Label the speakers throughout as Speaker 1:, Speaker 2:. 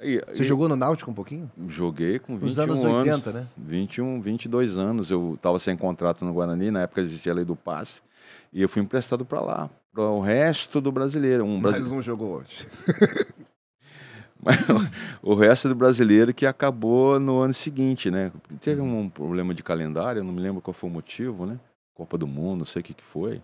Speaker 1: E, Você e... jogou no Náutico um pouquinho?
Speaker 2: Joguei com 21 Nos anos. anos 80, né? 21, 22 anos. Eu estava sem contrato no Guarani, na época existia a lei do passe. E eu fui emprestado para lá, para o resto do brasileiro. Um brasileiro. Mais um jogou hoje. Mas o resto do brasileiro que acabou no ano seguinte, né? Teve uhum. um problema de calendário, não me lembro qual foi o motivo, né? Copa do Mundo, não sei o que, que foi.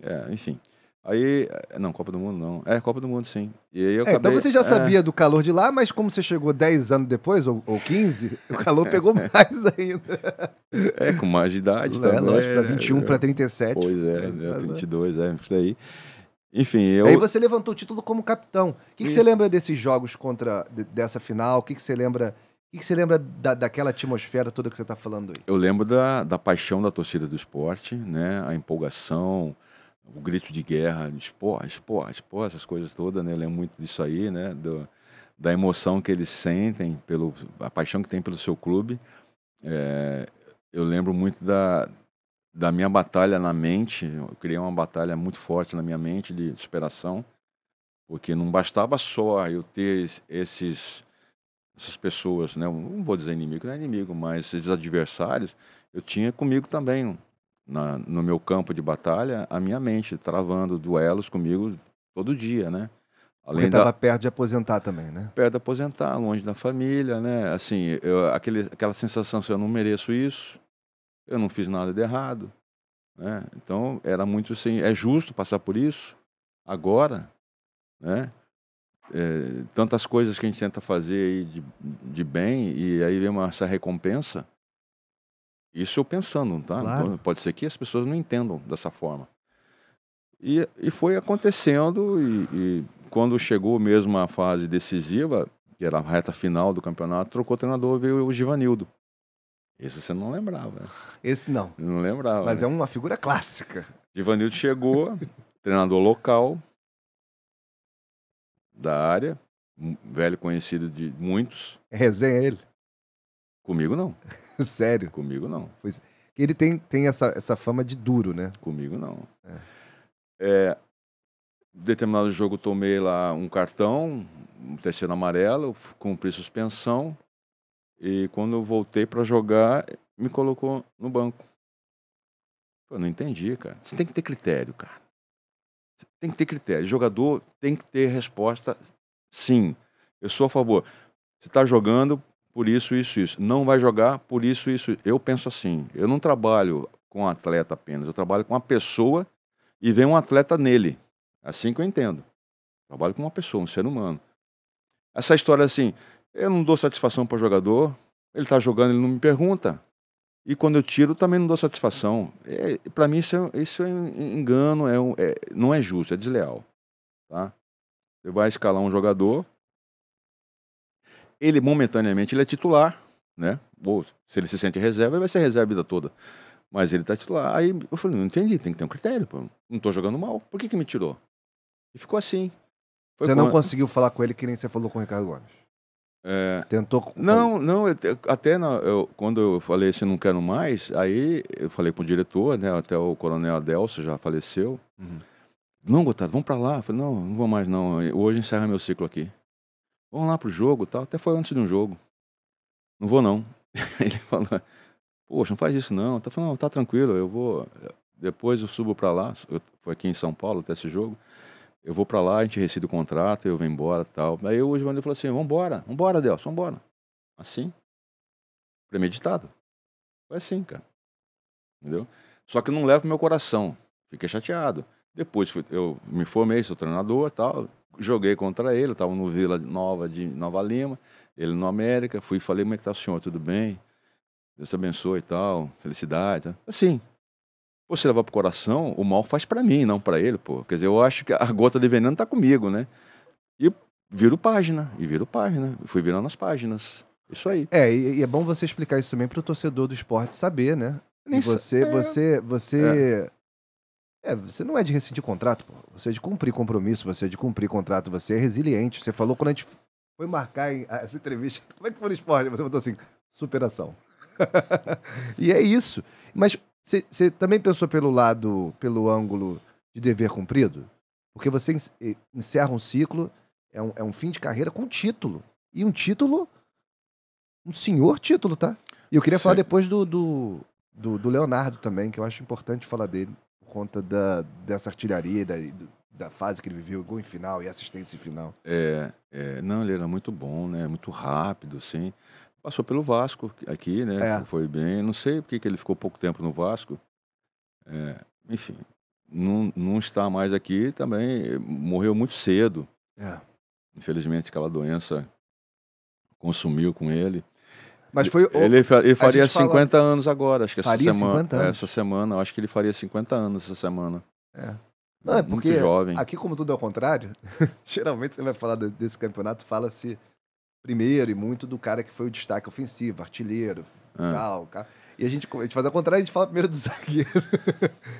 Speaker 2: É, enfim. Aí. Eh, não, Copa do Mundo não. É, Copa do Mundo, sim. E aí eu é, então acabei, então você já é. sabia
Speaker 1: do calor de lá, mas como você chegou 10 anos depois, ou, ou 15, o calor pegou mais ainda.
Speaker 2: É, com mais de idade também. É, tá lógico, para 21, é, pra 37. É. Pois é, né, é 22, é, isso daí. Enfim, eu. Aí você levantou o título
Speaker 1: como capitão. O que, que você lembra desses jogos contra. dessa final? O que, que você lembra. O que você lembra da, daquela atmosfera toda que você está falando aí?
Speaker 2: Eu lembro da, da paixão da torcida do esporte, né? A empolgação, o grito de guerra, esporte, esporte, esporte, essas coisas todas, né? Eu lembro muito disso aí, né? Do, da emoção que eles sentem, pelo, a paixão que tem pelo seu clube. É, eu lembro muito da, da minha batalha na mente, eu criei uma batalha muito forte na minha mente de superação, porque não bastava só eu ter esses essas pessoas, né? não vou dizer inimigo, não é inimigo, mas esses adversários, eu tinha comigo também na, no meu campo de batalha a minha mente, travando duelos comigo todo dia, né? Além Porque estava
Speaker 1: perto de aposentar também, né?
Speaker 2: Perto de aposentar, longe da família, né? Assim, eu, aquele, aquela sensação se eu não mereço isso, eu não fiz nada de errado, né? Então, era muito assim, é justo passar por isso agora, né? É, tantas coisas que a gente tenta fazer de, de bem e aí vem uma, essa recompensa, isso eu pensando, tá? Então, claro. Então, pode ser que as pessoas não entendam dessa forma. E, e foi acontecendo, e, e quando chegou mesmo a fase decisiva, que era a reta final do campeonato, trocou o treinador, veio o Givanildo. Esse você não lembrava. Né? Esse não. Não lembrava.
Speaker 1: Mas né? é uma figura clássica.
Speaker 2: Givanildo chegou, treinador local da área, velho conhecido de muitos. Resenha ele? Comigo não. Sério?
Speaker 1: Comigo não. Pois, ele tem, tem essa, essa fama de duro, né? Comigo não.
Speaker 2: É. É, determinado jogo tomei lá um cartão, um terceiro amarelo, cumpri suspensão. E quando eu voltei para jogar, me colocou no banco. Eu não entendi, cara. Você tem que ter critério, cara. Você tem que ter critério. O jogador tem que ter resposta sim. Eu sou a favor. Você está jogando, por isso, isso, isso. Não vai jogar por isso, isso. Eu penso assim. Eu não trabalho com um atleta apenas. Eu trabalho com uma pessoa e vem um atleta nele. É assim que eu entendo. trabalho com uma pessoa, um ser humano. Essa história assim, eu não dou satisfação para o jogador. Ele está jogando, ele não me pergunta. E quando eu tiro, também não dou satisfação. É, para mim, isso é, isso é um engano, é, um, é não é justo, é desleal. Tá? Você vai escalar um jogador, ele, momentaneamente, ele é titular, né? Ou se ele se sente reserva, ele vai ser reserva a vida toda. Mas ele tá titular. Aí eu falei, não entendi, tem que ter um critério, pô. Não tô jogando mal. Por que que me tirou? E ficou assim. Foi você não conseguiu
Speaker 1: falar com ele que nem você falou com o Ricardo Gomes?
Speaker 2: É... Tentou... Não, não. Eu, até na, eu, quando eu falei assim, não quero mais, aí eu falei com o diretor, né? Até o coronel Adelso já faleceu. Uhum. Não, Gotardo, vamos para lá. Eu falei, não, não vou mais não. Hoje encerra meu ciclo aqui vamos lá pro jogo tal. Até foi antes de um jogo. Não vou não. ele falou, poxa, não faz isso não. Tá falando, tá tranquilo, eu vou. Depois eu subo para lá, eu, foi aqui em São Paulo até esse jogo. Eu vou para lá, a gente recebe o contrato, eu venho embora tal. Aí o Giovanni falou assim: vambora, vambora, Delcio, vambora. Assim. Premeditado. Foi assim, cara. Entendeu? Só que não não pro meu coração. Fiquei chateado. Depois eu me formei, sou treinador tal joguei contra ele, eu estava no Vila Nova de Nova Lima, ele no América, fui e falei, como é que tá o senhor? Tudo bem? Deus te abençoe e tal, felicidade. Assim, você leva levar pro coração, o mal faz para mim, não para ele, pô. Quer dizer, eu acho que a gota de veneno tá comigo, né? E viro página, e viro página, fui virando as páginas.
Speaker 1: Isso aí. É, e, é bom você explicar isso também para o torcedor do esporte saber, né? nem você, é... você, você, você, é. É, você não é de rescindir contrato, pô. Você é de cumprir compromisso, você é de cumprir contrato, você é resiliente. Você falou quando a gente foi marcar ah, essa entrevista, como é que foi no esporte? Você botou assim, superação. e é isso. Mas você também pensou pelo lado, pelo ângulo de dever cumprido? Porque você encerra um ciclo, é um, é um fim de carreira com título. E um título, um senhor título, tá? E eu queria Sim. falar depois do, do, do, do Leonardo também, que eu acho importante falar dele conta da, dessa artilharia, da, da fase que ele viveu, gol em final e assistência em final.
Speaker 2: É, é, não, ele era muito bom, né? Muito rápido, assim. Passou pelo Vasco aqui, né? É. Foi bem. Não sei porque que ele ficou pouco tempo no Vasco. É, enfim, não, não está mais aqui também. Morreu muito cedo. É. Infelizmente, aquela doença consumiu com ele. Mas foi ele, ele faria 50 anos agora, acho que essa semana. 50 é, anos. Essa semana, acho que ele faria 50 anos essa semana. É. Não, é porque Muito jovem. aqui,
Speaker 1: como tudo é ao contrário, geralmente você vai falar desse campeonato, fala-se primeiro e muito do cara que foi o destaque ofensivo, artilheiro, é. tal, cara. E a gente, a gente faz ao contrário, a gente fala primeiro do zagueiro,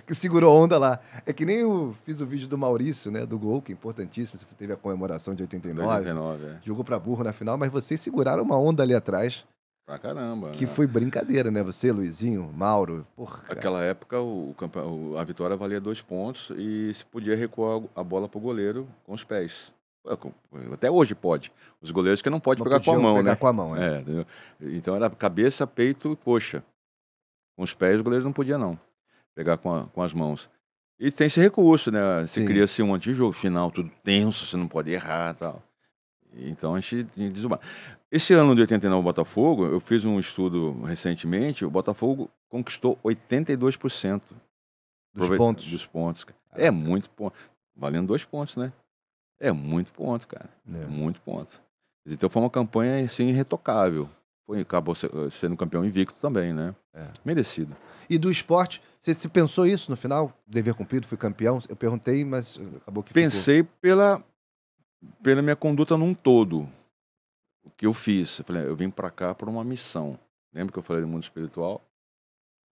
Speaker 1: que segurou onda lá. É que nem eu fiz o vídeo do Maurício, né? Do gol, que é importantíssimo. Você teve a comemoração de 89. 89 é. Jogou pra burro na final, mas vocês seguraram uma onda ali atrás.
Speaker 2: Pra caramba. Que né? foi
Speaker 1: brincadeira, né? Você, Luizinho, Mauro.
Speaker 2: Porra. Naquela época, o, o, a vitória valia dois pontos e se podia recuar a bola pro goleiro com os pés. Até hoje pode. Os goleiros que não pode pegar com a mão, pegar né? com a mão, é, é então era cabeça, peito e coxa. Com os pés, os goleiros não podia não. Pegar com, a, com as mãos. E tem esse recurso, né? Se cria-se assim, um antijogo final, tudo tenso, você não pode errar tal. Então a gente tinha que desumar. Esse ano de 89, o Botafogo, eu fiz um estudo recentemente, o Botafogo conquistou 82% dos Prove... pontos. Dos pontos ah, é tá. muito ponto. Valendo dois pontos, né? É muito ponto, cara. É. Muito ponto. Então foi uma campanha, assim, retocável. Foi, acabou eh, sendo campeão invicto também, né? É. Merecido.
Speaker 1: E do esporte, você, você pensou isso no final? Dever cumprido, fui campeão? Eu perguntei, mas acabou que Pensei
Speaker 2: ficou. pela pela minha conduta num todo, o que eu fiz. Eu falei, eu vim para cá por uma missão. Lembra que eu falei do mundo espiritual?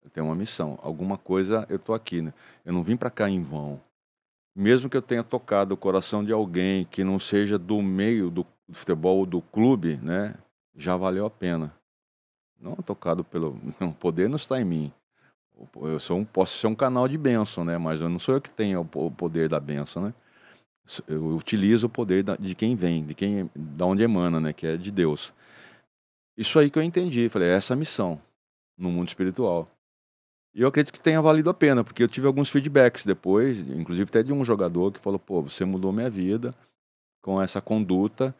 Speaker 2: Eu tenho uma missão, alguma coisa eu tô aqui, né? Eu não vim para cá em vão. Mesmo que eu tenha tocado o coração de alguém que não seja do meio do futebol ou do clube, né? Já valeu a pena. Não tocado pelo o poder não está em mim. Eu sou um, posso ser um canal de bênção, né? Mas eu não sou eu que tenho o poder da bênção, né? eu utilizo o poder de quem vem, de quem, da onde emana, né, que é de Deus. Isso aí que eu entendi, falei, é essa é a missão no mundo espiritual. E eu acredito que tenha valido a pena, porque eu tive alguns feedbacks depois, inclusive até de um jogador que falou: pô, você mudou minha vida com essa conduta,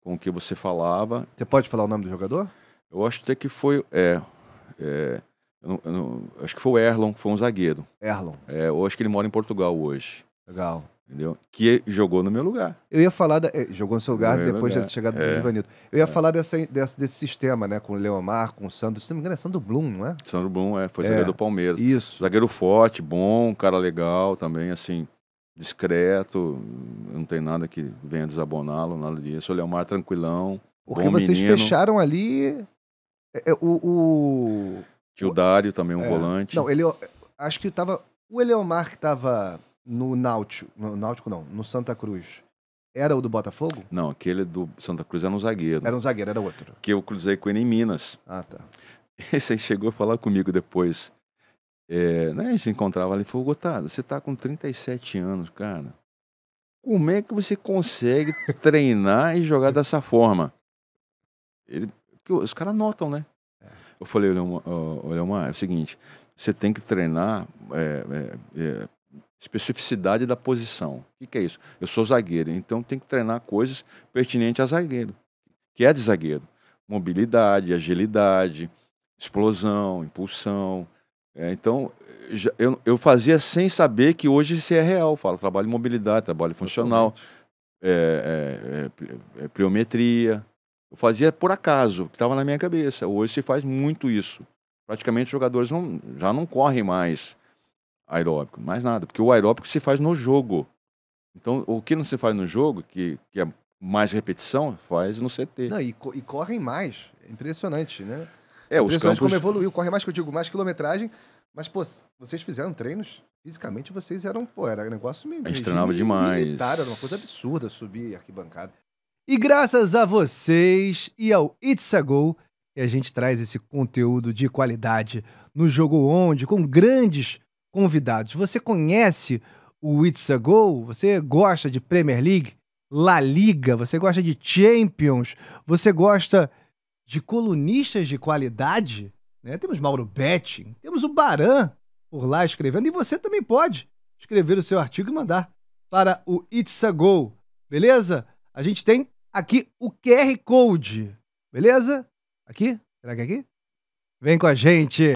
Speaker 2: com o que você falava. Você pode falar o nome do jogador? Eu acho até que foi. É. é eu não, eu não, acho que foi o Erlon, que foi um zagueiro. Erlon. É, eu acho que ele mora em Portugal hoje. Legal entendeu? Que jogou no meu lugar.
Speaker 1: Eu ia falar da, é, jogou no seu lugar no depois lugar. de chegada é. do Eu ia é. falar dessa, desse, desse sistema, né, com o Leomar, com o Sandro, se não me engano é Sandro Blum, não é?
Speaker 2: Sandro Blum, é, foi é. zagueiro do Palmeiras. Isso. Zagueiro forte, bom, cara legal também, assim, discreto, não tem nada que venha desaboná-lo, nada disso. O Leomar tranquilão. Porque vocês menino. fecharam
Speaker 1: ali é, é, o, o... Tinha o
Speaker 2: Dário também, um volante. Não,
Speaker 1: ele, acho que tava o Eleomar que estava no Náutico, no Náutico não, no Santa Cruz, era o do Botafogo?
Speaker 2: Não, aquele do Santa Cruz era um zagueiro. Era um zagueiro, era outro. Que eu cruzei com ele em Minas. Ah, tá. Esse aí chegou a falar comigo depois. É, né, a gente se encontrava ali e falou, Gotado, você tá com 37 anos, cara. Como é que você consegue treinar e jogar dessa forma? Ele, os caras notam, né? É. Eu falei, Leomar, é o seguinte, você tem que treinar é, é, é Especificidade da posição. O que é isso? Eu sou zagueiro, então tem que treinar coisas pertinentes a zagueiro, que é de zagueiro. Mobilidade, agilidade, explosão, impulsão. É, então, eu, eu fazia sem saber que hoje isso é real. Fala, trabalho de mobilidade, trabalho funcional, é é, é, é, pliometria. Eu fazia por acaso, que estava na minha cabeça. Hoje se faz muito isso. Praticamente os jogadores não, já não correm mais aeróbico, mais nada, porque o aeróbico se faz no jogo. Então, o que não se faz no jogo, que, que é mais repetição, faz no CT. Não, e,
Speaker 1: co e correm mais. É impressionante, né? É, Impressionante os campos... como evoluiu. Corre mais, que eu digo, mais quilometragem. Mas, pô, vocês fizeram treinos? Fisicamente, vocês eram, pô, era um negócio meio...
Speaker 2: A gente treinava demais. Militar,
Speaker 1: era uma coisa absurda subir arquibancada. E graças a vocês e ao It's a Go, a gente traz esse conteúdo de qualidade no Jogo Onde, com grandes convidados. Você conhece o It's a Go? Você gosta de Premier League? La Liga? Você gosta de Champions? Você gosta de colunistas de qualidade? Né? Temos Mauro Betting, temos o Baran por lá escrevendo, e você também pode escrever o seu artigo e mandar para o It's a Go, beleza? A gente tem aqui o QR Code, beleza? Aqui? Será que é aqui? Vem com a gente!